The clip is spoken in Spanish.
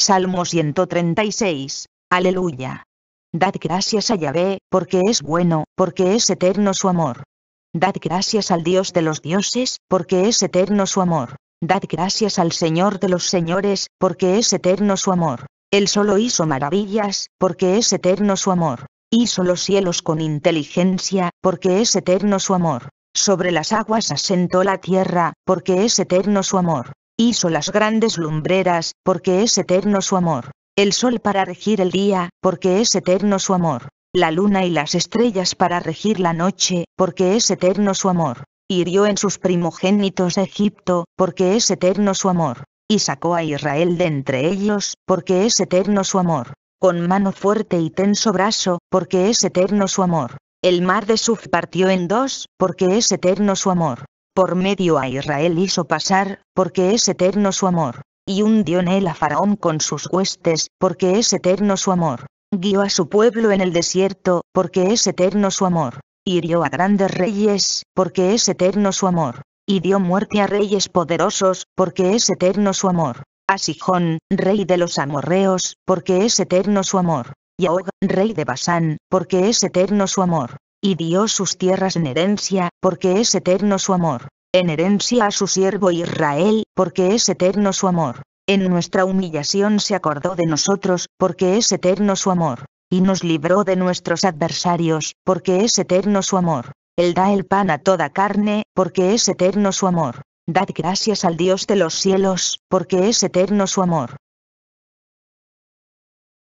Salmo 136. Aleluya. Dad gracias a Yahvé, porque es bueno, porque es eterno su amor. Dad gracias al Dios de los dioses, porque es eterno su amor. Dad gracias al Señor de los señores, porque es eterno su amor. Él solo hizo maravillas, porque es eterno su amor. Hizo los cielos con inteligencia, porque es eterno su amor. Sobre las aguas asentó la tierra, porque es eterno su amor hizo las grandes lumbreras, porque es eterno su amor, el sol para regir el día, porque es eterno su amor, la luna y las estrellas para regir la noche, porque es eterno su amor, hirió en sus primogénitos Egipto, porque es eterno su amor, y sacó a Israel de entre ellos, porque es eterno su amor, con mano fuerte y tenso brazo, porque es eterno su amor. El mar de Suf partió en dos, porque es eterno su amor por medio a Israel hizo pasar, porque es eterno su amor, y hundió en él a Faraón con sus huestes, porque es eterno su amor, guió a su pueblo en el desierto, porque es eterno su amor, hirió a grandes reyes, porque es eterno su amor, y dio muerte a reyes poderosos, porque es eterno su amor, a Sijón, rey de los amorreos, porque es eterno su amor, y a Og, rey de Basán, porque es eterno su amor, y dio sus tierras en herencia, porque es eterno su amor, en herencia a su siervo Israel, porque es eterno su amor. En nuestra humillación se acordó de nosotros, porque es eterno su amor, y nos libró de nuestros adversarios, porque es eterno su amor. Él da el pan a toda carne, porque es eterno su amor. Dad gracias al Dios de los cielos, porque es eterno su amor.